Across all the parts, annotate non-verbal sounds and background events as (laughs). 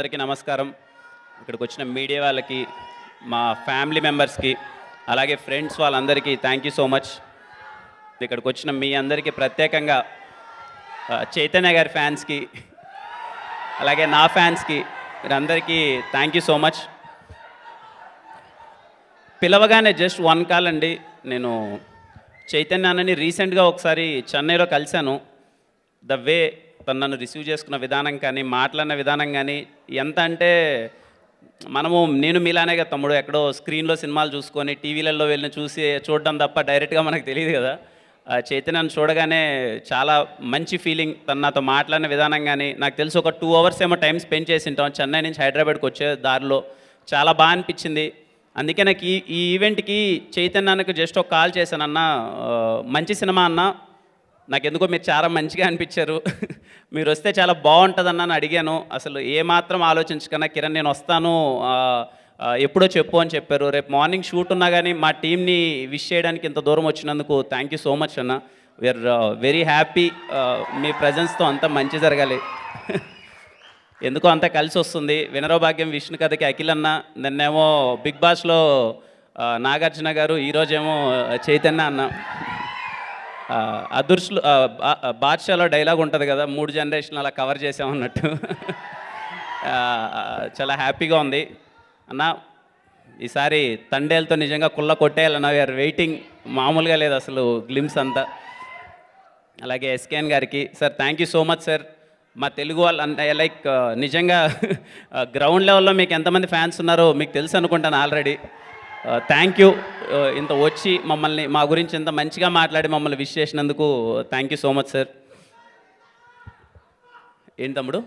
అందరికీ నమస్కారం ఇక్కడికి వచ్చిన మీడియా వాళ్ళకి మా ఫ్యామిలీ మెంబర్స్కి అలాగే ఫ్రెండ్స్ వాళ్ళందరికీ థ్యాంక్ యూ సో మచ్ ఇక్కడికి వచ్చిన మీ అందరికీ ప్రత్యేకంగా చైతన్య గారి ఫ్యాన్స్కి అలాగే నా ఫ్యాన్స్కి మీరందరికీ థ్యాంక్ యూ సో మచ్ పిలవగానే జస్ట్ వన్ కాల్ అండి నేను చైతన్య అన్నని రీసెంట్గా ఒకసారి చెన్నైలో కలిశాను ద వే తను నన్ను రిసీవ్ చేసుకున్న విధానం కానీ మాట్లాడిన విధానం కానీ ఎంత అంటే మనము నేను మీలానే కదా తమ్ముడు ఎక్కడో స్క్రీన్లో సినిమాలు చూసుకొని టీవీలలో వెళ్ళి చూసి చూడడం తప్ప డైరెక్ట్గా మనకు తెలియదు కదా చైతన్యను చూడగానే చాలా మంచి ఫీలింగ్ తను నాతో మాట్లాడిన విధానం కానీ నాకు తెలిసి ఒక టూ అవర్స్ ఏమో టైం స్పెండ్ చేసి ఉంటాం చెన్నై నుంచి హైదరాబాద్కి వచ్చే దారిలో చాలా బాగా అనిపించింది అందుకే నాకు ఈ ఈ ఈవెంట్కి చైతన్యానికి జస్ట్ ఒక కాల్ చేశానన్న మంచి సినిమా అన్న నాకెందుకో మీరు చాలా మంచిగా అనిపించారు మీరు వస్తే చాలా బాగుంటుందన్న అడిగాను అసలు ఏమాత్రం ఆలోచించకన్నా కిరణ్ నేను వస్తాను ఎప్పుడో చెప్పు అని చెప్పారు రేపు మార్నింగ్ షూట్ ఉన్నా కానీ మా టీంని విష్ చేయడానికి ఇంత దూరం వచ్చినందుకు థ్యాంక్ యూ సో మచ్ అన్న వీఆర్ వెరీ హ్యాపీ మీ ప్రజెన్స్తో అంతా మంచి జరగాలి ఎందుకో అంతా కలిసి వస్తుంది వినరో భాగ్యం విష్ణు కథకి అఖిల్ అన్న నిన్నేమో బిగ్ బాస్లో నాగార్జున గారు ఈరోజేమో చైతన్య అన్న అదుర్సులు బాద్షాలో డైలాగ్ ఉంటుంది కదా మూడు జనరేషన్ అలా కవర్ చేసామన్నట్టు చాలా హ్యాపీగా ఉంది అన్న ఈసారి తండేలతో నిజంగా కుళ్ళ కొట్టేయాలన్న వీఆర్ వెయిటింగ్ మామూలుగా లేదు అసలు గ్లిమ్స్ అంతా అలాగే ఎస్కేఎన్ గారికి sir thank you so much sir మా తెలుగు వాళ్ళు అంటే లైక్ నిజంగా గ్రౌండ్ (laughs) లెవెల్లో మీకు ఎంతమంది ఫ్యాన్స్ ఉన్నారో మీకు తెలుసు అనుకుంటాను already thank uh, you uh, ఇంత వచ్చి మమ్మల్ని మా గురించి ఇంత మంచిగా మాట్లాడి మమ్మల్ని విష్ చేసినందుకు thank you so much sir ఏంటి తమ్ముడు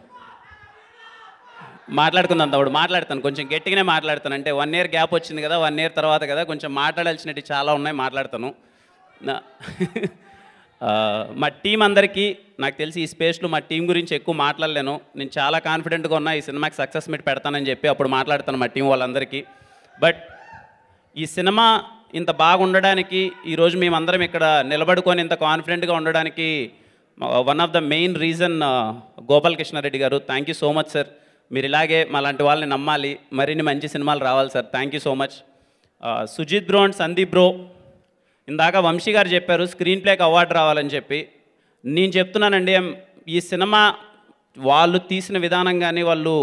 మాట్లాడుకుందాం తమ్ముడు మాట్లాడతాను కొంచెం గట్టిగానే మాట్లాడతాను అంటే వన్ ఇయర్ గ్యాప్ వచ్చింది కదా వన్ ఇయర్ తర్వాత కదా కొంచెం మాట్లాడాల్సినవి చాలా ఉన్నాయి మాట్లాడతాను (laughs) uh, మా టీం అందరికీ నాకు తెలిసి ఈ స్పేస్లో మా టీం గురించి ఎక్కువ మాట్లాడలేను నేను చాలా కాన్ఫిడెంట్గా ఉన్నా ఈ సినిమాకి సక్సెస్ మీట్ పెడతానని చెప్పి అప్పుడు మాట్లాడతాను మా టీం వాళ్ళందరికీ బట్ ఈ సినిమా ఇంత బాగుండడానికి ఈరోజు మేమందరం ఇక్కడ నిలబడుకొని ఇంత కాన్ఫిడెంట్గా ఉండడానికి one of the main reason Krishna Reddy గారు thank you so much sir మీరు ఇలాగే మాలాంటి వాళ్ళని నమ్మాలి మరిన్ని మంచి సినిమాలు రావాలి sir thank you so much Sujith bro and Sandeep bro ఇందాక వంశీ గారు చెప్పారు స్క్రీన్ ప్లేకి అవార్డు రావాలని చెప్పి నేను చెప్తున్నానండి ఈ సినిమా వాళ్ళు తీసిన విధానం కానీ వాళ్ళు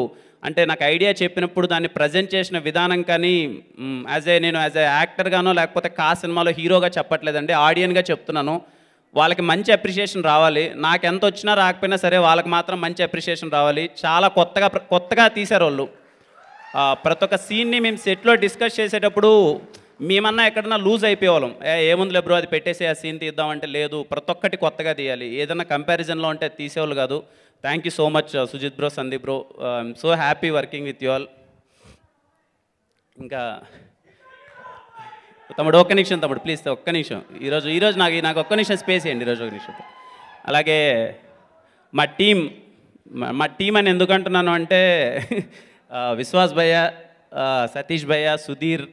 అంటే నాకు ఐడియా చెప్పినప్పుడు దాన్ని ప్రజెంట్ చేసిన విధానం కానీ యాజ్ ఏ నేను యాజ్ ఏ యాక్టర్గానో లేకపోతే కా సినిమాలో హీరోగా చెప్పట్లేదండి ఆడియన్గా చెప్తున్నాను వాళ్ళకి మంచి అప్రిషియేషన్ రావాలి నాకు ఎంత వచ్చినా రాకపోయినా సరే వాళ్ళకి మాత్రం మంచి అప్రిషియేషన్ రావాలి చాలా కొత్తగా కొత్తగా తీశారు వాళ్ళు ప్రతి ఒక్క సీన్ని మేము సెట్లో డిస్కస్ చేసేటప్పుడు మేమన్నా ఎక్కడన్నా లూజ్ అయిపోయేవాళ్ళం ఏముంది బ్రో అది పెట్టేసి ఆ సీన్ తీద్దామంటే లేదు ప్రతి ఒక్కటి కొత్తగా తీయాలి ఏదైనా కంపారిజన్లో ఉంటే తీసేవాళ్ళు కాదు thank you so much Sujith bro Sandeep bro I'm so happy working with you all ఇంకా తమ్ముడు ఒక్క నిమిషం తమ్ముడు ప్లీజ్ ఒక్క నిమిషం ఈరోజు ఈరోజు నాకు నాకు ఒక్క నిమిషం స్పేస్ ఇవ్వండి ఈరోజు ఒక నిమిషం అలాగే మా టీం మా టీం అని ఎందుకంటున్నాను అంటే (laughs) uh, విశ్వాస్ భయ్య uh, సతీష్ భయ్య సుధీర్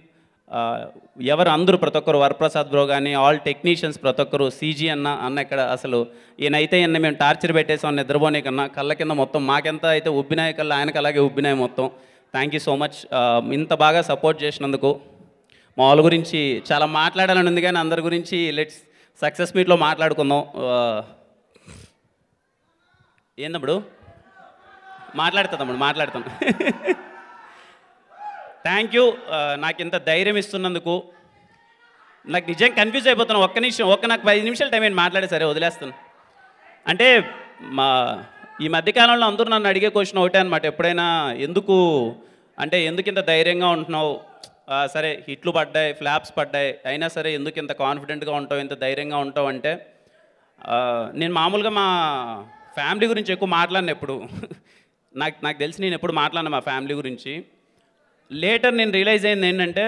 ఎవరు అందరూ ప్రతి ఒక్కరు వరప్రసాద్ బ్రో కానీ ఆల్ టెక్నీషియన్స్ ప్రతి ఒక్కరు సీజీ అన్న అన్న ఇక్కడ అసలు ఈయనైతే ఈయన మేము టార్చర్ పెట్టేసాం నిద్రపోనే కన్నా కళ్ళ కింద మొత్తం మాకెంత అయితే ఉబ్బినాయి కళ్ళు ఆయనకు అలాగే ఉబ్బినాయి మొత్తం థ్యాంక్ యూ సో మచ్ ఇంత బాగా సపోర్ట్ చేసినందుకు మా వాళ్ళ గురించి చాలా మాట్లాడాలని ఉంది కానీ అందరి గురించి లెట్స్ సక్సెస్ మీట్లో మాట్లాడుకుందాం ఏందప్పుడు మాట్లాడతా తమ్ముడు మాట్లాడతాను (laughs) థ్యాంక్ యూ uh, నాకు ఇంత ధైర్యం ఇస్తున్నందుకు నాకు నిజం కన్ఫ్యూజ్ అయిపోతున్నాను ఒక్క నిమిషం ఒక్క నాకు పది నిమిషాలు టైం నేను మాట్లాడే సరే వదిలేస్తాను అంటే మా ఈ మధ్యకాలంలో అందరూ నన్ను అడిగే క్వశ్చన్ ఒకటే అనమాట ఎప్పుడైనా ఎందుకు అంటే ఎందుకు ఇంత ధైర్యంగా ఉంటున్నావు సరే హిట్లు పడ్డాయి ఫ్లాప్స్ పడ్డాయి అయినా సరే ఎందుకు ఇంత కాన్ఫిడెంట్గా ఉంటావు ఇంత ధైర్యంగా ఉంటావు అంటే నేను మామూలుగా మా ఫ్యామిలీ గురించి ఎక్కువ మాట్లాడిన ఎప్పుడు (laughs) నాకు నాకు తెలిసి నేను ఎప్పుడు మాట్లాడిన మా ఫ్యామిలీ గురించి లేటర్ నేను రియలైజ్ అయింది ఏంటంటే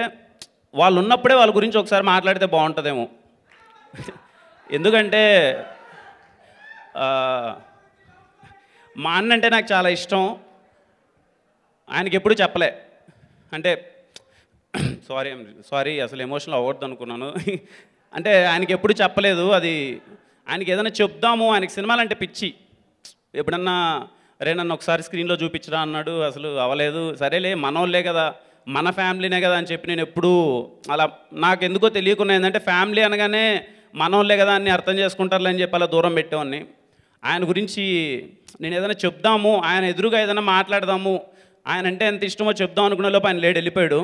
వాళ్ళు ఉన్నప్పుడే వాళ్ళ గురించి ఒకసారి మాట్లాడితే బాగుంటుందేమో ఎందుకంటే మా అన్న అంటే నాకు చాలా ఇష్టం ఆయనకి ఎప్పుడు చెప్పలే అంటే సారీ సారీ అసలు ఎమోషనల్ అవ్వద్దు అనుకున్నాను అంటే ఆయనకి ఎప్పుడు చెప్పలేదు అది ఆయనకి ఏదైనా చెప్దాము ఆయనకి సినిమాలు అంటే పిచ్చి ఎప్పుడన్నా అరే నన్ను ఒకసారి స్క్రీన్లో చూపించరా అన్నాడు అసలు అవ్వలేదు సరేలే మనోళ్ళే కదా మన ఫ్యామిలీనే కదా అని చెప్పి నేను ఎప్పుడూ అలా నాకు ఎందుకో తెలియకుండా ఏంటంటే ఫ్యామిలీ అనగానే మనోళ్ళే కదా అని అర్థం చేసుకుంటారులే అని చెప్పి అలా దూరం పెట్టేవాన్ని ఆయన గురించి నేను ఏదైనా చెప్దాము ఆయన ఎదురుగా ఏదైనా మాట్లాడదాము ఆయన అంటే ఎంత ఇష్టమో చెప్దాం అనుకునే లోపు ఆయన లేడు వెళ్ళిపోయాడు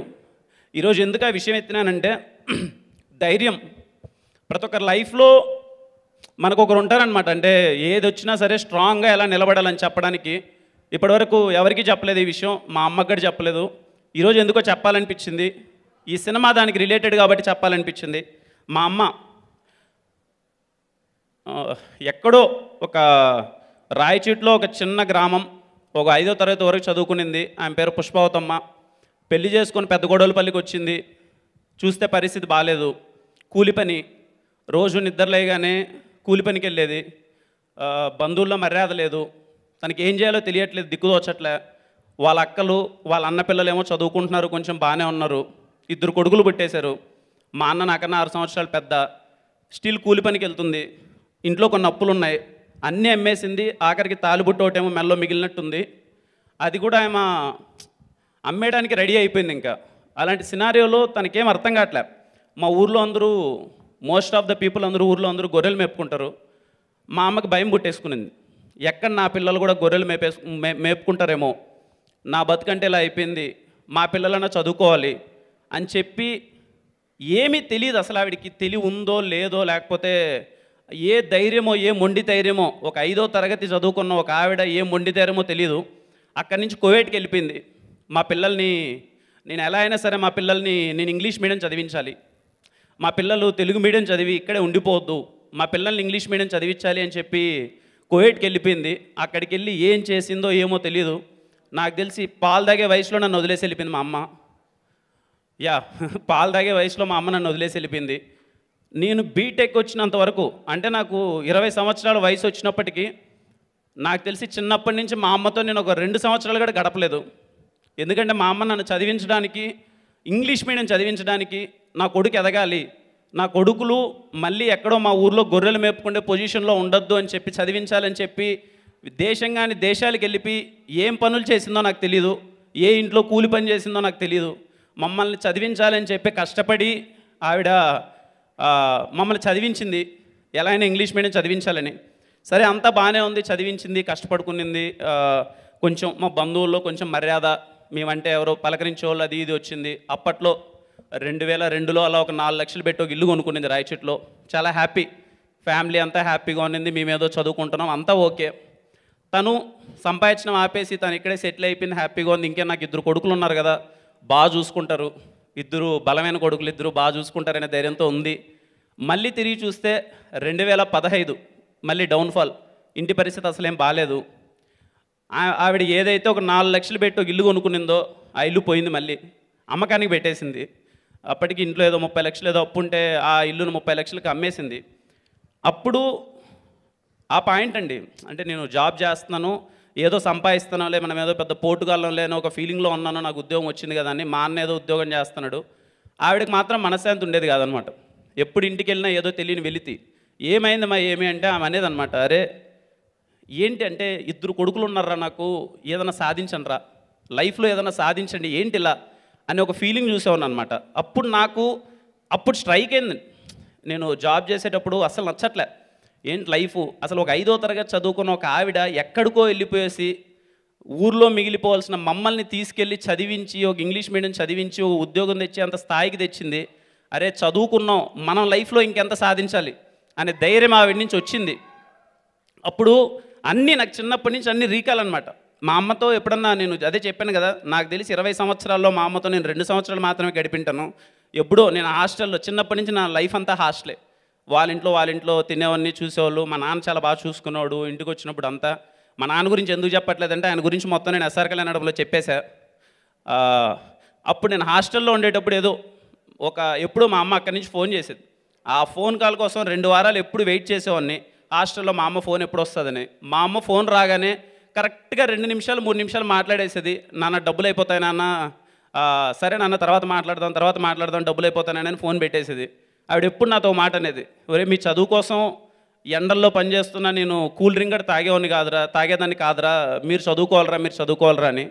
ఈరోజు ఎందుకు ఆ విషయం ఎత్తినానంటే (clears throat) ధైర్యం ప్రతి ఒక్కరి లైఫ్లో మనకు ఒకరు ఉంటారనమాట అంటే ఏది వచ్చినా సరే స్ట్రాంగ్గా ఎలా నిలబడాలని చెప్పడానికి ఇప్పటివరకు ఎవరికి చెప్పలేదు ఈ విషయం మా అమ్మకి చెప్పలేదు ఈరోజు ఎందుకో చెప్పాలనిపించింది ఈ సినిమా దానికి రిలేటెడ్ కాబట్టి చెప్పాలనిపించింది మా అమ్మ ఎక్కడో ఒక రాయచీట్లో ఒక చిన్న గ్రామం ఒక ఐదో తరగతి వరకు చదువుకునింది ఆమె పేరు పుష్పావతమ్మ పెళ్లి చేసుకుని పెద్ద గొడవలపల్లికి వచ్చింది చూస్తే పరిస్థితి బాగాలేదు కూలి పని రోజు నిద్రలేగానే కూలి పనికి వెళ్ళేది బంధువుల్లో మర్యాద లేదు తనకి ఏం చేయాలో తెలియట్లేదు దిక్కుదోచట్లే వాళ్ళ అక్కలు వాళ్ళ అన్న పిల్లలేమో చదువుకుంటున్నారు కొంచెం బాగానే ఉన్నారు ఇద్దరు కొడుకులు పుట్టేశారు మా అన్న నాకన్నా ఆరు సంవత్సరాలు పెద్ద స్టీల్ కూలి పనికి వెళ్తుంది ఇంట్లో కొన్ని అప్పులు ఉన్నాయి అన్నీ అమ్మేసింది ఆఖరికి తాలిబుట్టు ఒకటేమో మెల్లో మిగిలినట్టుంది అది కూడా ఆమె అమ్మేయడానికి రెడీ అయిపోయింది ఇంకా అలాంటి సినారియోలో తనకేం అర్థం కావట్లే మా ఊర్లో అందరూ మోస్ట్ ఆఫ్ ద పీపుల్ అందరూ ఊర్లో అందరూ గొర్రెలు మేపుకుంటారు మా అమ్మకి భయం పుట్టేసుకునింది ఎక్కడ నా పిల్లలు కూడా గొర్రెలు మేపేసు మే మేపుకుంటారేమో నా బతుకంటే ఇలా అయిపోయింది మా పిల్లలన్నా చదువుకోవాలి అని చెప్పి ఏమీ తెలియదు అసలు ఆవిడికి తెలివి ఉందో లేదో లేకపోతే ఏ ధైర్యమో ఏ మొండి ధైర్యమో ఒక ఐదో తరగతి చదువుకున్న ఒక ఆవిడ ఏ మొండి ధైర్యమో తెలియదు అక్కడి నుంచి కువైట్కి వెళ్ళిపోయింది మా పిల్లల్ని నేను ఎలా అయినా సరే మా పిల్లల్ని నేను ఇంగ్లీష్ మీడియం చదివించాలి మా పిల్లలు తెలుగు మీడియం చదివి ఇక్కడే ఉండిపోవద్దు మా పిల్లల్ని ఇంగ్లీష్ మీడియం చదివించాలి అని చెప్పి కోయేట్కి వెళ్ళిపోయింది అక్కడికి వెళ్ళి ఏం చేసిందో ఏమో తెలియదు నాకు తెలిసి పాలు తాగే వయసులో నన్ను వదిలేసి వెళ్ళిపోయింది మా అమ్మ యా పాలు తాగే వయసులో మా అమ్మ నన్ను వదిలేసి వెళ్ళిపోయింది నేను బీటెక్ వచ్చినంత వరకు అంటే నాకు ఇరవై సంవత్సరాల వయసు వచ్చినప్పటికీ నాకు తెలిసి చిన్నప్పటి నుంచి మా అమ్మతో నేను ఒక రెండు సంవత్సరాలు కూడా గడపలేదు ఎందుకంటే మా అమ్మ నన్ను చదివించడానికి ఇంగ్లీష్ మీడియం చదివించడానికి నా కొడుకు ఎదగాలి నా కొడుకులు మళ్ళీ ఎక్కడో మా ఊర్లో గొర్రెలు మేపుకుండే పొజిషన్లో ఉండొద్దు అని చెప్పి చదివించాలని చెప్పి దేశంగాని దేశాలకు వెళ్ళిపోయి ఏం పనులు చేసిందో నాకు తెలియదు ఏ ఇంట్లో కూలి పని చేసిందో నాకు తెలియదు మమ్మల్ని చదివించాలని చెప్పి కష్టపడి ఆవిడ మమ్మల్ని చదివించింది ఎలా అయినా ఇంగ్లీష్ మీడియం చదివించాలని సరే అంతా బాగానే ఉంది చదివించింది కష్టపడుకునింది కొంచెం మా బంధువుల్లో కొంచెం మర్యాద మేమంటే ఎవరో పలకరించే వాళ్ళు అది ఇది వచ్చింది అప్పట్లో రెండు వేల రెండులో అలా ఒక నాలుగు లక్షలు పెట్టి ఒక ఇల్లు కొనుక్కునింది రాయచెట్లో చాలా హ్యాపీ ఫ్యామిలీ అంతా హ్యాపీగా ఉన్నింది మేమేదో చదువుకుంటున్నాం అంతా ఓకే తను సంపాదించడం ఆపేసి తను ఇక్కడే సెటిల్ అయిపోయింది హ్యాపీగా ఉంది ఇంకే నాకు ఇద్దరు కొడుకులు ఉన్నారు కదా బాగా చూసుకుంటారు ఇద్దరు బలమైన కొడుకులు ఇద్దరు బాగా చూసుకుంటారనే ధైర్యంతో ఉంది మళ్ళీ తిరిగి చూస్తే రెండు వేల పదహైదు మళ్ళీ డౌన్ఫాల్ ఇంటి పరిస్థితి అసలేం బాగాలేదు ఆవిడ ఏదైతే ఒక నాలుగు లక్షలు పెట్టి ఒక ఇల్లు కొనుక్కునిందో ఆ ఇల్లు పోయింది మళ్ళీ అమ్మకానికి పెట్టేసింది అప్పటికి ఇంట్లో ఏదో ముప్పై లక్షలు ఏదో అప్పు ఉంటే ఆ ఇల్లును ముప్పై లక్షలకు అమ్మేసింది అప్పుడు ఆ పాయింట్ అండి అంటే నేను జాబ్ చేస్తున్నాను ఏదో సంపాదిస్తున్నాలే మనం ఏదో పెద్ద పోటుగాలం లేని ఒక ఫీలింగ్లో ఉన్నానో నాకు ఉద్యోగం వచ్చింది కదా అని మా అన్న ఏదో ఉద్యోగం చేస్తున్నాడు ఆవిడకి మాత్రం మనశ్శాంతి ఉండేది కాదనమాట ఎప్పుడు ఇంటికి వెళ్ళినా ఏదో తెలియని ఏమైంది ఏమైందమ్మా ఏమి అంటే ఆమె అనేది అనమాట అరే ఏంటి అంటే ఇద్దరు కొడుకులు ఉన్నారా నాకు ఏదైనా సాధించండిరా లైఫ్లో ఏదైనా సాధించండి ఏంటి ఇలా అని ఒక ఫీలింగ్ చూసేవాను అనమాట అప్పుడు నాకు అప్పుడు స్ట్రైక్ అయింది నేను జాబ్ చేసేటప్పుడు అసలు నచ్చట్లే ఏంటి లైఫ్ అసలు ఒక ఐదో తరగతి చదువుకున్న ఒక ఆవిడ ఎక్కడికో వెళ్ళిపోయేసి ఊర్లో మిగిలిపోవాల్సిన మమ్మల్ని తీసుకెళ్ళి చదివించి ఒక ఇంగ్లీష్ మీడియం చదివించి ఒక ఉద్యోగం తెచ్చి అంత స్థాయికి తెచ్చింది అరే చదువుకున్నాం మనం లైఫ్లో ఇంకెంత సాధించాలి అనే ధైర్యం ఆవిడ నుంచి వచ్చింది అప్పుడు అన్నీ నాకు చిన్నప్పటి నుంచి అన్ని రీకాల్ అనమాట మా అమ్మతో ఎప్పుడన్నా నేను అదే చెప్పాను కదా నాకు తెలిసి ఇరవై సంవత్సరాల్లో మా అమ్మతో నేను రెండు సంవత్సరాలు మాత్రమే గడిపింటాను ఎప్పుడో నేను హాస్టల్లో చిన్నప్పటి నుంచి నా లైఫ్ అంతా హాస్టలే వాళ్ళ ఇంట్లో వాళ్ళ ఇంట్లో తినేవాడిని చూసేవాళ్ళు మా నాన్న చాలా బాగా చూసుకున్నాడు ఇంటికి వచ్చినప్పుడు అంతా మా నాన్న గురించి ఎందుకు చెప్పట్లేదంటే ఆయన గురించి మొత్తం నేను ఎస్ఆర్కల్ నడపలో చెప్పేశా అప్పుడు నేను హాస్టల్లో ఉండేటప్పుడు ఏదో ఒక ఎప్పుడూ మా అమ్మ అక్కడి నుంచి ఫోన్ చేసేది ఆ ఫోన్ కాల్ కోసం రెండు వారాలు ఎప్పుడు వెయిట్ చేసేవాడిని హాస్టల్లో మా అమ్మ ఫోన్ ఎప్పుడు వస్తుందని మా అమ్మ ఫోన్ రాగానే కరెక్ట్గా రెండు నిమిషాలు మూడు నిమిషాలు మాట్లాడేసేది నాన్న డబ్బులు అయిపోతాయి నాన్న సరే నాన్న తర్వాత మాట్లాడదాం తర్వాత మాట్లాడదాం డబ్బులు అయిపోతానని ఫోన్ పెట్టేసేది ఆవిడ ఎప్పుడు నాతో మాట అనేది ఒరే మీ చదువు కోసం ఎండల్లో పనిచేస్తున్నా నేను కూల్ డ్రింక్ కూడా తాగేవాడిని కాదురా తాగేదాన్ని కాదురా మీరు చదువుకోవాలరా మీరు చదువుకోవాలరా అని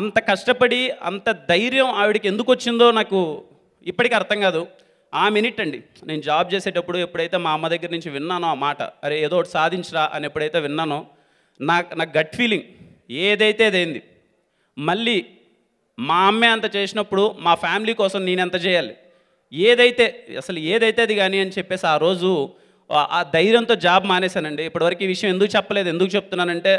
అంత కష్టపడి అంత ధైర్యం ఆవిడకి ఎందుకు వచ్చిందో నాకు ఇప్పటికీ అర్థం కాదు ఆ మినిట్ అండి నేను జాబ్ చేసేటప్పుడు ఎప్పుడైతే మా అమ్మ దగ్గర నుంచి విన్నానో ఆ మాట అరే ఏదో ఒకటి సాధించరా అని ఎప్పుడైతే విన్నానో నాకు నా గట్ ఫీలింగ్ ఏదైతే అదేంది మళ్ళీ మా అమ్మే అంత చేసినప్పుడు మా ఫ్యామిలీ కోసం నేను ఎంత చేయాలి ఏదైతే అసలు ఏదైతే అది కానీ అని చెప్పేసి ఆ రోజు ఆ ధైర్యంతో జాబ్ మానేశానండి ఇప్పటివరకు ఈ విషయం ఎందుకు చెప్పలేదు ఎందుకు చెప్తున్నానంటే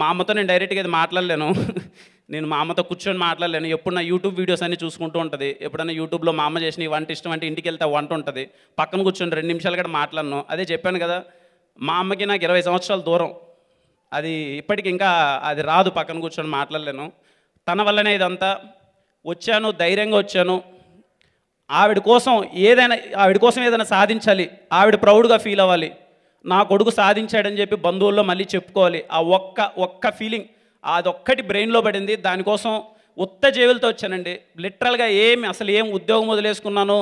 మా అమ్మతో నేను డైరెక్ట్గా ఇది మాట్లాడలేను (laughs) నేను మా అమ్మతో కూర్చొని మాట్లాడలేను ఎప్పుడు నా యూట్యూబ్ వీడియోస్ అన్ని చూసుకుంటూ ఉంటుంది ఎప్పుడైనా యూట్యూబ్లో మా అమ్మ చేసిన వంట ఇష్టం అంటే ఇంటికి వెళ్తే వంట ఉంటుంది పక్కన కూర్చొని రెండు నిమిషాలు కూడా మాట్లాడను అదే చెప్పాను కదా మా అమ్మకి నాకు ఇరవై సంవత్సరాల దూరం అది ఇప్పటికి ఇంకా అది రాదు పక్కన కూర్చొని మాట్లాడలేను తన వల్లనే ఇదంతా వచ్చాను ధైర్యంగా వచ్చాను ఆవిడ కోసం ఏదైనా ఆవిడ కోసం ఏదైనా సాధించాలి ఆవిడ ప్రౌడ్గా ఫీల్ అవ్వాలి నా కొడుకు సాధించాడని చెప్పి బంధువుల్లో మళ్ళీ చెప్పుకోవాలి ఆ ఒక్క ఒక్క ఫీలింగ్ అదొక్కటి బ్రెయిన్లో పడింది దానికోసం ఉత్త జేబులతో వచ్చానండి లిటరల్గా ఏమి అసలు ఏం ఉద్యోగం వదిలేసుకున్నాను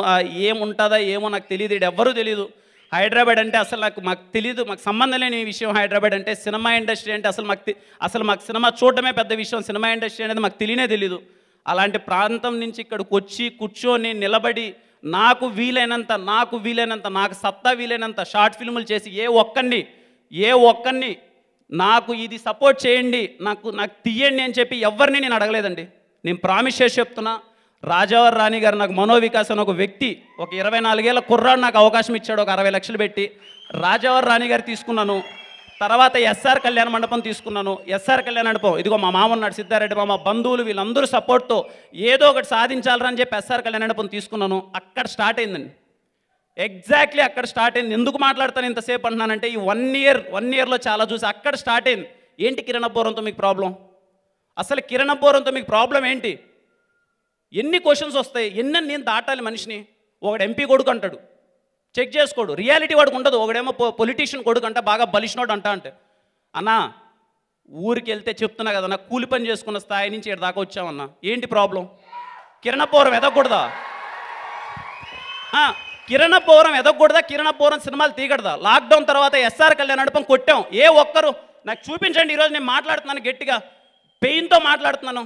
ఏం ఉంటుందా ఏమో నాకు తెలియదు ఇది ఎవ్వరూ తెలియదు హైదరాబాద్ అంటే అసలు నాకు మాకు తెలియదు మాకు సంబంధం లేని విషయం హైదరాబాద్ అంటే సినిమా ఇండస్ట్రీ అంటే అసలు మాకు అసలు మాకు సినిమా చూడటమే పెద్ద విషయం సినిమా ఇండస్ట్రీ అనేది మాకు తెలియనే తెలియదు అలాంటి ప్రాంతం నుంచి ఇక్కడికి వచ్చి కూర్చొని నిలబడి నాకు వీలైనంత నాకు వీలైనంత నాకు సత్తా వీలైనంత షార్ట్ ఫిల్ములు చేసి ఏ ఒక్కరిని ఏ ఒక్కరిని నాకు ఇది సపోర్ట్ చేయండి నాకు నాకు తీయండి అని చెప్పి ఎవరిని నేను అడగలేదండి నేను ప్రామిస్ చేసి చెప్తున్నా రాజావర్ రాణి గారు నాకు మనోవికాసం ఒక వ్యక్తి ఒక ఇరవై నాలుగేళ్ల కుర్రాడు నాకు అవకాశం ఇచ్చాడు ఒక అరవై లక్షలు పెట్టి రాజావర్ రాణి గారు తీసుకున్నాను తర్వాత ఎస్ఆర్ కళ్యాణ మండపం తీసుకున్నాను ఎస్ఆర్ కళ్యాణ మండపం ఇదిగో మా మామ ఉన్నాడు సిద్ధారెడ్డి మామ బంధువులు వీళ్ళందరూ సపోర్ట్తో ఏదో ఒకటి సాధించాలని చెప్పి ఎస్ఆర్ కళ్యాణ మండపం తీసుకున్నాను అక్కడ స్టార్ట్ అయిందండి ఎగ్జాక్ట్లీ అక్కడ స్టార్ట్ అయింది ఎందుకు మాట్లాడతాను ఇంతసేపు అంటున్నానంటే ఈ వన్ ఇయర్ వన్ ఇయర్లో చాలా చూసి అక్కడ స్టార్ట్ అయింది ఏంటి కిరణబోరంతో మీకు ప్రాబ్లం అసలు కిరణబోరంతో మీకు ప్రాబ్లం ఏంటి ఎన్ని క్వశ్చన్స్ వస్తాయి ఎన్ని నేను దాటాలి మనిషిని ఒకడు ఎంపీ కొడుకు అంటాడు చెక్ చేసుకోడు రియాలిటీ వాడికి ఉండదు ఒకడేమో పొలిటీషియన్ కొడుకు అంటే బాగా బలిసినోడు అంట అంటే అన్నా ఊరికి వెళ్తే చెప్తున్నా కదన్నా కూలి పని చేసుకున్న స్థాయి నుంచి ఇక్కడ దాకా వచ్చామన్నా ఏంటి ప్రాబ్లం కిరణపూరం ఎదగకూడదా కిరణపూరం ఎదగకూడదా కిరణపూరం సినిమాలు తీగడదా లాక్డౌన్ తర్వాత ఎస్ఆర్ కళ్యాణ్ నడపం కొట్టాం ఏ ఒక్కరు నాకు చూపించండి ఈరోజు నేను మాట్లాడుతున్నాను గట్టిగా పెయిన్తో మాట్లాడుతున్నాను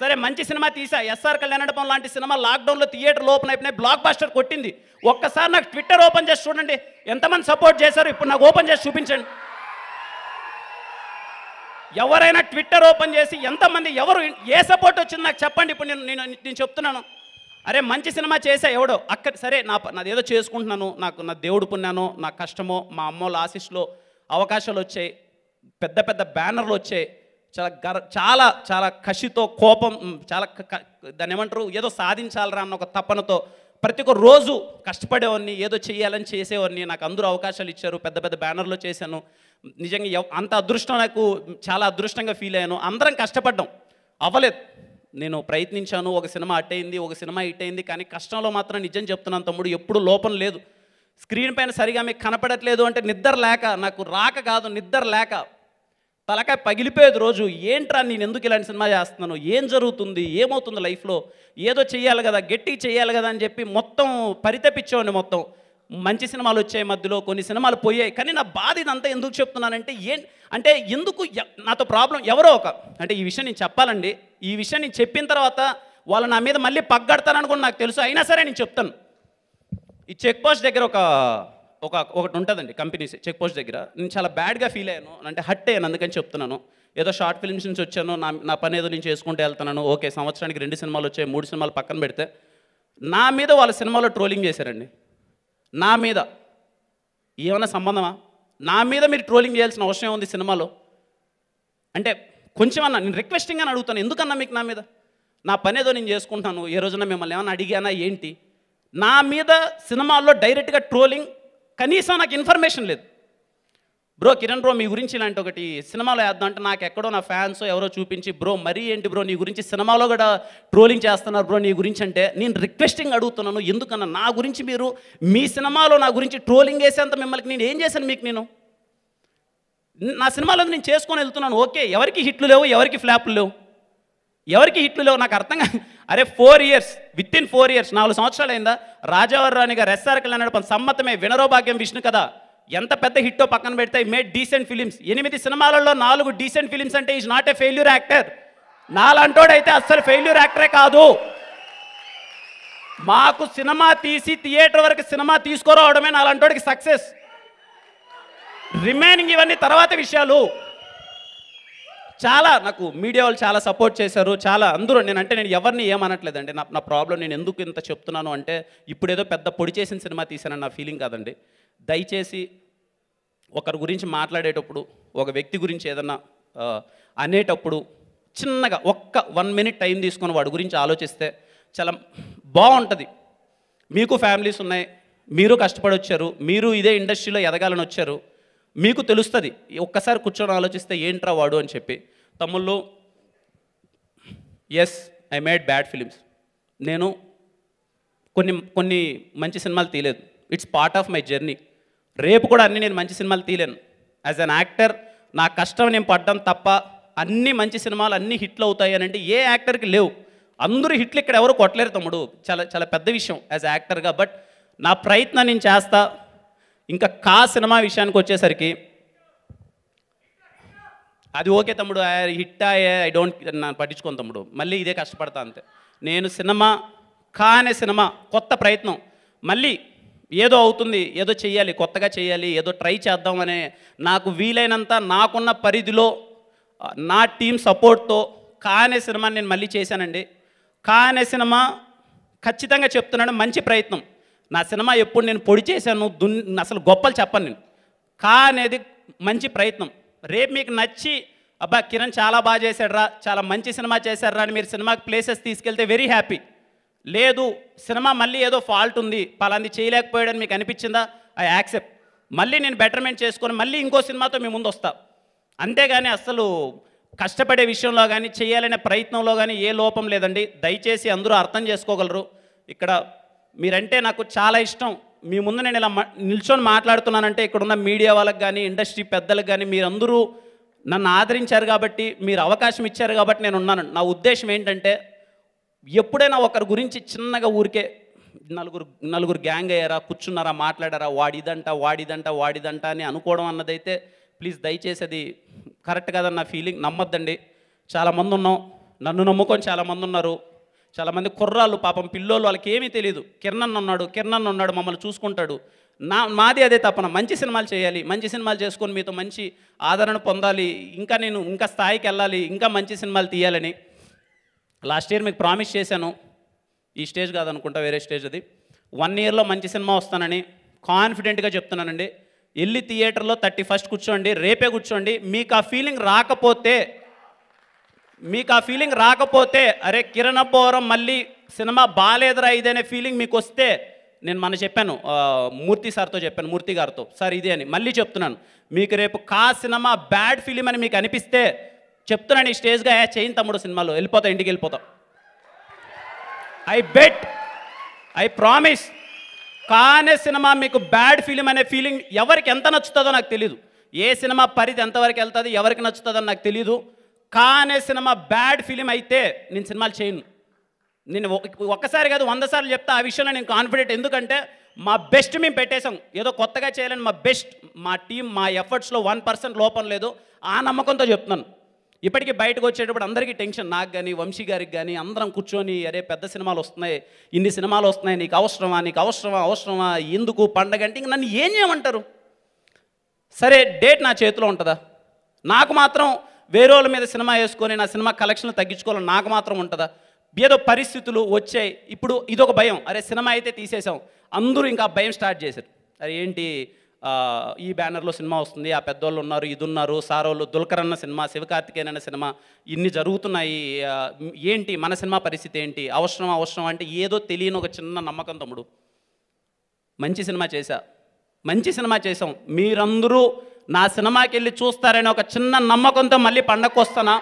సరే మంచి సినిమా తీసా ఎస్ఆర్ కళ్యాణపం లాంటి సినిమా లాక్డౌన్లో థియేటర్ ఓపెన్ అయిపోయినాయి బ్లాక్ బాస్టర్ కొట్టింది ఒక్కసారి నాకు ట్విట్టర్ ఓపెన్ చేసి చూడండి ఎంతమంది సపోర్ట్ చేశారు ఇప్పుడు నాకు ఓపెన్ చేసి చూపించండి ఎవరైనా ట్విట్టర్ ఓపెన్ చేసి ఎంతమంది ఎవరు ఏ సపోర్ట్ వచ్చింది నాకు చెప్పండి ఇప్పుడు నేను నేను నేను చెప్తున్నాను అరే మంచి సినిమా చేసా ఎవడో అక్కడ సరే నా నాదేదో చేసుకుంటున్నాను నాకు నా దేవుడు పున్నాను నా కష్టమో మా అమ్మోళ్ళ ఆశీస్లో అవకాశాలు వచ్చాయి పెద్ద పెద్ద బ్యానర్లు వచ్చాయి చాలా గర చాలా చాలా కషితో కోపం చాలా దాన్ని ఏమంటారు ఏదో సాధించాలరా అన్న ఒక తపనతో ప్రతి ఒక్క రోజు కష్టపడేవాడిని ఏదో చేయాలని చేసేవాడిని నాకు అందరూ అవకాశాలు ఇచ్చారు పెద్ద పెద్ద బ్యానర్లో చేశాను నిజంగా అంత అదృష్టం నాకు చాలా అదృష్టంగా ఫీల్ అయ్యాను అందరం కష్టపడ్డాం అవ్వలేదు నేను ప్రయత్నించాను ఒక సినిమా అట్ అయింది ఒక సినిమా ఇట్ అయింది కానీ కష్టంలో మాత్రం నిజం చెప్తున్నాను తమ్ముడు ఎప్పుడు లోపం లేదు స్క్రీన్ పైన సరిగా మీకు కనపడట్లేదు అంటే నిద్ర లేక నాకు రాక కాదు నిద్ర లేక తలకాయ పగిలిపోయేది రోజు ఏంట్రా నేను ఎందుకు ఇలాంటి సినిమా చేస్తున్నాను ఏం జరుగుతుంది ఏమవుతుంది లైఫ్లో ఏదో చేయాలి కదా గట్టి చెయ్యాలి కదా అని చెప్పి మొత్తం పరితపించేవాడిని మొత్తం మంచి సినిమాలు వచ్చాయి మధ్యలో కొన్ని సినిమాలు పోయాయి కానీ నా బాధ ఇదంతా ఎందుకు చెప్తున్నానంటే ఏం అంటే ఎందుకు నాతో ప్రాబ్లం ఎవరో ఒక అంటే ఈ విషయం నేను చెప్పాలండి ఈ విషయం నేను చెప్పిన తర్వాత వాళ్ళు నా మీద మళ్ళీ పగ్గడతారనుకుని కూడా నాకు తెలుసు అయినా సరే నేను చెప్తాను ఈ చెక్ పోస్ట్ దగ్గర ఒక ఒక ఒకటి ఉంటుందండి కంపెనీస్ చెక్ పోస్ట్ దగ్గర నేను చాలా బ్యాడ్గా ఫీల్ అయ్యాను అంటే హట్ అయ్యాను అందుకని చెప్తున్నాను ఏదో షార్ట్ ఫిల్మ్స్ నుంచి వచ్చాను నా నా పని ఏదో నేను చేసుకుంటూ వెళ్తున్నాను ఓకే సంవత్సరానికి రెండు సినిమాలు వచ్చాయి మూడు సినిమాలు పక్కన పెడితే నా మీద వాళ్ళ సినిమాలో ట్రోలింగ్ చేశారండి నా మీద ఏమైనా సంబంధమా నా మీద మీరు ట్రోలింగ్ చేయాల్సిన అవసరం ఉంది సినిమాలో అంటే కొంచెం అన్న నేను రిక్వెస్టింగ్ అని అడుగుతాను ఎందుకన్నా మీకు నా మీద నా పని ఏదో నేను చేసుకుంటాను ఏ రోజున మిమ్మల్ని ఏమైనా అడిగానా ఏంటి నా మీద సినిమాల్లో డైరెక్ట్గా ట్రోలింగ్ కనీసం నాకు ఇన్ఫర్మేషన్ లేదు బ్రో కిరణ్ బ్రో మీ గురించి ఇలాంటి ఒకటి సినిమాలో వేద్దాం అంటే నాకు ఎక్కడో నా ఫ్యాన్స్ ఎవరో చూపించి బ్రో మరీ ఏంటి బ్రో నీ గురించి సినిమాలో కూడా ట్రోలింగ్ చేస్తున్నారు బ్రో నీ గురించి అంటే నేను రిక్వెస్టింగ్ అడుగుతున్నాను ఎందుకన్నా నా గురించి మీరు మీ సినిమాలో నా గురించి ట్రోలింగ్ వేసేంత మిమ్మల్ని నేను ఏం చేశాను మీకు నేను నా సినిమాలో నేను చేసుకొని వెళ్తున్నాను ఓకే ఎవరికి హిట్లు లేవు ఎవరికి ఫ్లాప్లు లేవు ఎవరికి హిట్లులో నాకు అర్థం అరే four years within four years నాలుగు సంవత్సరాలు అయిందా రాజావరరాణి గారు ఎస్ఆర్ కళ్యాణ్ పని సమ్మతమే వినరో భాగ్యం విష్ణు కదా ఎంత పెద్ద హిట్టో పక్కన పెడితే మేడ్ డీసెంట్ ఫిలిమ్స్ ఎనిమిది సినిమాలలో నాలుగు డీసెంట్ ఫిలిమ్స్ అంటే is not a failure actor నాలంటోడైతే అస్సలు ఫెయిల్యూర్ యాక్టరే కాదు మాకు సినిమా తీసి థియేటర్ వరకు సినిమా తీసుకురావడమే నాలంటోడికి సక్సెస్ రిమైనింగ్ ఇవన్నీ తర్వాత విషయాలు చాలా నాకు మీడియా వాళ్ళు చాలా సపోర్ట్ చేశారు చాలా అందరూ నేను అంటే నేను ఎవరిని ఏమనట్లేదండి నా నా ప్రాబ్లం నేను ఎందుకు ఇంత చెప్తున్నాను అంటే ఇప్పుడేదో పెద్ద పొడి చేసిన సినిమా తీసానని నా ఫీలింగ్ కాదండి దయచేసి ఒకరి గురించి మాట్లాడేటప్పుడు ఒక వ్యక్తి గురించి ఏదన్నా అనేటప్పుడు చిన్నగా ఒక్క వన్ మినిట్ టైం తీసుకొని వాడి గురించి ఆలోచిస్తే చాలా బాగుంటుంది మీకు ఫ్యామిలీస్ ఉన్నాయి మీరు కష్టపడి వచ్చారు మీరు ఇదే ఇండస్ట్రీలో ఎదగాలని వచ్చారు మీకు తెలుస్తుంది ఒక్కసారి కూర్చొని ఆలోచిస్తే ఏంట్రా వాడు అని చెప్పి తమ్ముళ్ళు yes I made bad films నేను కొన్ని కొన్ని మంచి సినిమాలు తీయలేదు it's part of my journey రేపు కూడా అన్నీ నేను మంచి సినిమాలు తీయలేను యాజ్ అన్ యాక్టర్ నా కష్టం నేను పడ్డం తప్ప అన్ని మంచి సినిమాలు అన్ని హిట్లు అవుతాయి అని అంటే ఏ యాక్టర్కి లేవు అందరూ హిట్లు ఇక్కడ ఎవరు కొట్టలేరు తమ్ముడు చాలా చాలా పెద్ద విషయం యాజ్ యాక్టర్గా బట్ నా ప్రయత్నం నేను చేస్తా ఇంకా కా సినిమా విషయానికి వచ్చేసరికి అది ఓకే తమ్ముడు హిట్ అయ్యే ఐ డోంట్ నన్ను పట్టించుకోను తమ్ముడు మళ్ళీ ఇదే కష్టపడతా అంతే నేను సినిమా కానే సినిమా కొత్త ప్రయత్నం మళ్ళీ ఏదో అవుతుంది ఏదో చేయాలి కొత్తగా చేయాలి ఏదో ట్రై చేద్దాం అనే నాకు వీలైనంత నాకున్న పరిధిలో నా టీం సపోర్ట్తో కానే సినిమా నేను మళ్ళీ చేశానండి కానే సినిమా ఖచ్చితంగా చెప్తున్నాను మంచి ప్రయత్నం నా సినిమా ఎప్పుడు నేను పొడి చేశాను దున్ అసలు గొప్పలు చెప్పను నేను కా అనేది మంచి ప్రయత్నం రేపు మీకు నచ్చి అబ్బా కిరణ్ చాలా బాగా రా చాలా మంచి సినిమా రా అని మీరు సినిమాకి ప్లేసెస్ తీసుకెళ్తే వెరీ హ్యాపీ లేదు సినిమా మళ్ళీ ఏదో ఫాల్ట్ ఉంది పలాంది చేయలేకపోయాడని మీకు అనిపించిందా ఐ యాక్సెప్ట్ మళ్ళీ నేను బెటర్మెంట్ చేసుకొని మళ్ళీ ఇంకో సినిమాతో మీ ముందు వస్తా అంతేగాని అసలు కష్టపడే విషయంలో కానీ చేయాలనే ప్రయత్నంలో కానీ ఏ లోపం లేదండి దయచేసి అందరూ అర్థం చేసుకోగలరు ఇక్కడ మీరంటే నాకు చాలా ఇష్టం మీ ముందు నేను ఇలా నిల్చొని మాట్లాడుతున్నానంటే ఇక్కడున్న మీడియా వాళ్ళకి కానీ ఇండస్ట్రీ పెద్దలకు కానీ మీరందరూ నన్ను ఆదరించారు కాబట్టి మీరు అవకాశం ఇచ్చారు కాబట్టి నేను ఉన్నాను నా ఉద్దేశం ఏంటంటే ఎప్పుడైనా ఒకరి గురించి చిన్నగా ఊరికే నలుగురు నలుగురు గ్యాంగ్ అయ్యారా కూర్చున్నారా మాట్లాడారా వాడిదంట వాడిదంట వాడిదంట అని అనుకోవడం అన్నదైతే ప్లీజ్ దయచేసి అది కరెక్ట్ కాదన్న ఫీలింగ్ నమ్మొద్దండి చాలామంది ఉన్నాం నన్ను నమ్ముకొని చాలామంది ఉన్నారు చాలామంది కుర్రాళ్ళు పాపం పిల్లోళ్ళు వాళ్ళకి ఏమీ తెలియదు కిరణన్ ఉన్నాడు కిరణన్ ఉన్నాడు మమ్మల్ని చూసుకుంటాడు నా మాది అదే తపన మంచి సినిమాలు చేయాలి మంచి సినిమాలు చేసుకొని మీతో మంచి ఆదరణ పొందాలి ఇంకా నేను ఇంకా స్థాయికి వెళ్ళాలి ఇంకా మంచి సినిమాలు తీయాలని లాస్ట్ ఇయర్ మీకు ప్రామిస్ చేశాను ఈ స్టేజ్ కాదనుకుంటా వేరే స్టేజ్ అది వన్ ఇయర్లో మంచి సినిమా వస్తానని కాన్ఫిడెంట్గా చెప్తున్నానండి వెళ్ళి థియేటర్లో థర్టీ ఫస్ట్ కూర్చోండి రేపే కూర్చోండి మీకు ఆ ఫీలింగ్ రాకపోతే మీకు ఆ ఫీలింగ్ రాకపోతే అరే కిరణ్ అబ్బోరం మళ్ళీ సినిమా బాగాలేదురా ఇదనే ఫీలింగ్ మీకు వస్తే నేను మన చెప్పాను మూర్తి సార్తో చెప్పాను మూర్తి గారితో సార్ ఇదే అని మళ్ళీ చెప్తున్నాను మీకు రేపు కా సినిమా బ్యాడ్ ఫిలిం అని మీకు అనిపిస్తే చెప్తున్నాను ఈ స్టేజ్గా ఏ చేయిన్ తమ్ముడు సినిమాలో వెళ్ళిపోతా ఇంటికి వెళ్ళిపోతాం ఐ బెట్ ఐ ప్రామిస్ కానే సినిమా మీకు బ్యాడ్ ఫిలిం అనే ఫీలింగ్ ఎవరికి ఎంత నచ్చుతుందో నాకు తెలియదు ఏ సినిమా పరిధి ఎంతవరకు వెళ్తుంది ఎవరికి నచ్చుతుందో నాకు తెలియదు కానే సినిమా బ్యాడ్ ఫిలిం అయితే నేను సినిమాలు చేయను నేను ఒక్కసారి కాదు వంద సార్లు చెప్తా ఆ విషయంలో నేను కాన్ఫిడెంట్ ఎందుకంటే మా బెస్ట్ మేము పెట్టేశాం ఏదో కొత్తగా చేయాలని మా బెస్ట్ మా టీం మా ఎఫర్ట్స్లో వన్ పర్సెంట్ లోపం లేదు ఆ నమ్మకంతో చెప్తున్నాను ఇప్పటికీ బయటకు వచ్చేటప్పుడు అందరికీ టెన్షన్ నాకు కానీ వంశీ గారికి కానీ అందరం కూర్చొని అరే పెద్ద సినిమాలు వస్తున్నాయి ఇన్ని సినిమాలు వస్తున్నాయి నీకు అవసరమా నీకు అవసరమా అవసరమా ఎందుకు పండగ అంటే ఇంక నన్ను ఏం చేయమంటారు సరే డేట్ నా చేతిలో ఉంటుందా నాకు మాత్రం వాళ్ళ మీద సినిమా వేసుకొని నా సినిమా కలెక్షన్లు తగ్గించుకోవాలని నాకు మాత్రం ఉంటుందా ఏదో పరిస్థితులు వచ్చాయి ఇప్పుడు ఇదొక భయం అరే సినిమా అయితే తీసేసాం అందరూ ఇంకా భయం స్టార్ట్ చేశారు అరే ఏంటి ఈ బ్యానర్లో సినిమా వస్తుంది ఆ పెద్దోళ్ళు ఉన్నారు ఇది ఉన్నారు సారోళ్ళు దుల్కర్ అన్న సినిమా శివకార్తికేయన్ అన్న సినిమా ఇన్ని జరుగుతున్నాయి ఏంటి మన సినిమా పరిస్థితి ఏంటి అవసరం అవసరం అంటే ఏదో తెలియని ఒక చిన్న నమ్మకం తమ్ముడు మంచి సినిమా చేశా మంచి సినిమా చేసాం మీరందరూ నా సినిమాకి వెళ్ళి చూస్తారని ఒక చిన్న నమ్మకంతో మళ్ళీ పండగకు వస్తున్నా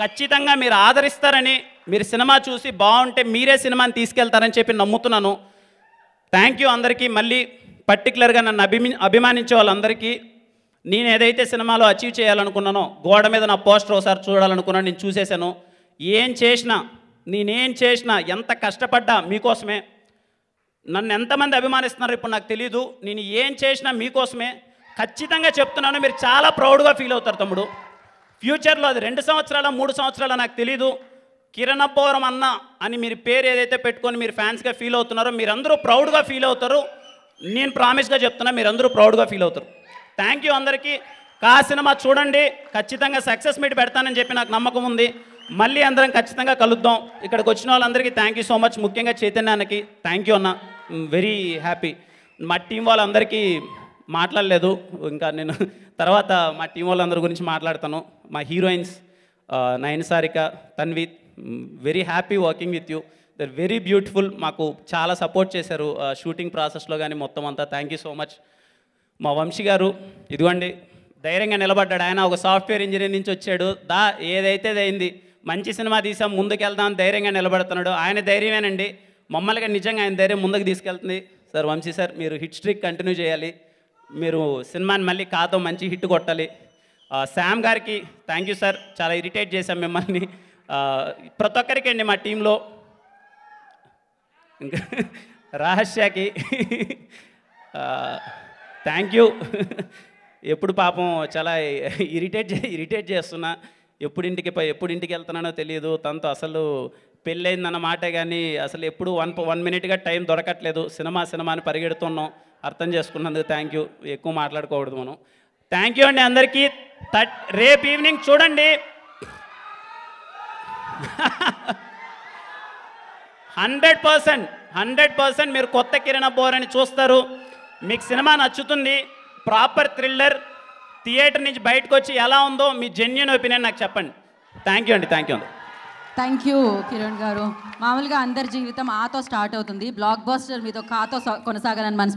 ఖచ్చితంగా మీరు ఆదరిస్తారని మీరు సినిమా చూసి బాగుంటే మీరే సినిమాని తీసుకెళ్తారని చెప్పి నమ్ముతున్నాను థ్యాంక్ యూ అందరికీ మళ్ళీ పర్టికులర్గా నన్ను అభిమి అభిమానించే వాళ్ళందరికీ నేను ఏదైతే సినిమాలో అచీవ్ చేయాలనుకున్నానో గోడ మీద నా పోస్టర్ ఒకసారి చూడాలనుకున్నాను నేను చూసేశాను ఏం చేసినా నేనేం చేసినా ఎంత కష్టపడ్డా మీకోసమే నన్ను ఎంతమంది అభిమానిస్తున్నారు ఇప్పుడు నాకు తెలీదు నేను ఏం చేసినా మీకోసమే ఖచ్చితంగా చెప్తున్నాను మీరు చాలా ప్రౌడ్గా ఫీల్ అవుతారు తమ్ముడు ఫ్యూచర్లో అది రెండు సంవత్సరాల మూడు సంవత్సరాల నాకు తెలీదు కిరణపోవరం అన్న అని మీరు పేరు ఏదైతే పెట్టుకొని మీరు ఫ్యాన్స్గా ఫీల్ అవుతున్నారో మీరందరూ ప్రౌడ్గా ఫీల్ అవుతారు నేను ప్రామిస్గా చెప్తున్నా మీరందరూ ప్రౌడ్గా ఫీల్ అవుతారు థ్యాంక్ యూ అందరికీ కా సినిమా చూడండి ఖచ్చితంగా సక్సెస్ మీట్ పెడతానని చెప్పి నాకు నమ్మకం ఉంది మళ్ళీ అందరం ఖచ్చితంగా కలుద్దాం ఇక్కడికి వచ్చిన వాళ్ళందరికీ థ్యాంక్ యూ సో మచ్ ముఖ్యంగా చైతన్యానికి థ్యాంక్ యూ అన్న వెరీ హ్యాపీ మా టీం వాళ్ళందరికీ మాట్లాడలేదు ఇంకా నేను తర్వాత మా టీం వాళ్ళందరి గురించి మాట్లాడతాను మా heroines Nayan Sarika Tanvi very happy working with you దర్ వెరీ బ్యూటిఫుల్ మాకు చాలా సపోర్ట్ చేశారు షూటింగ్ ప్రాసెస్లో కానీ మొత్తం అంతా థ్యాంక్ యూ సో మచ్ మా వంశీ గారు ఇదిగోండి ధైర్యంగా నిలబడ్డాడు ఆయన ఒక సాఫ్ట్వేర్ ఇంజనీర్ నుంచి వచ్చాడు దా ఏదైతే అయింది మంచి సినిమా తీసాం ముందుకెళ్దాం ధైర్యంగా నిలబడుతున్నాడు ఆయన ధైర్యమేనండి మమ్మల్గా నిజంగా ఆయన ధైర్యం ముందుకు తీసుకెళ్తుంది సార్ వంశీ సార్ మీరు హిట్ స్ట్రిక్ కంటిన్యూ చేయాలి మీరు సినిమాని మళ్ళీ కాతో మంచి హిట్ కొట్టాలి శామ్ గారికి థ్యాంక్ యూ సార్ చాలా ఇరిటేట్ చేశాం మిమ్మల్ని ప్రతి ఒక్కరికి అండి మా టీంలో ఇంకా రహస్యకి థ్యాంక్ యూ ఎప్పుడు పాపం చాలా ఇరిటేట్ ఇరిటేట్ చేస్తున్నా ఎప్పుడు ఇంటికి ఎప్పుడు ఇంటికి వెళ్తున్నానో తెలియదు తనతో అసలు పెళ్ళైందన్న మాటే కానీ అసలు ఎప్పుడు వన్ వన్ మినిట్గా టైం దొరకట్లేదు సినిమా సినిమా అని పరిగెడుతున్నాం అర్థం చేసుకున్నందుకు థ్యాంక్ యూ ఎక్కువ మాట్లాడుకోకూడదు మనం థ్యాంక్ యూ అండి అందరికీ థర్ట్ రేపు ఈవినింగ్ చూడండి హండ్రెడ్ పర్సెంట్ హండ్రెడ్ పర్సెంట్ మీరు కొత్త కిరణ బోర్ అని చూస్తారు మీకు సినిమా నచ్చుతుంది ప్రాపర్ థ్రిల్లర్ థియేటర్ నుంచి బయటకు వచ్చి ఎలా ఉందో మీ జెన్యున్ ఒపీనియన్ నాకు చెప్పండి థ్యాంక్ యూ అండి thank you thank you Kiran గారు మామూలుగా అందరి జీవితం ఆతో స్టార్ట్ అవుతుంది బ్లాక్ బాస్టర్ మీతో కాతో కొనసాగాలని మనసు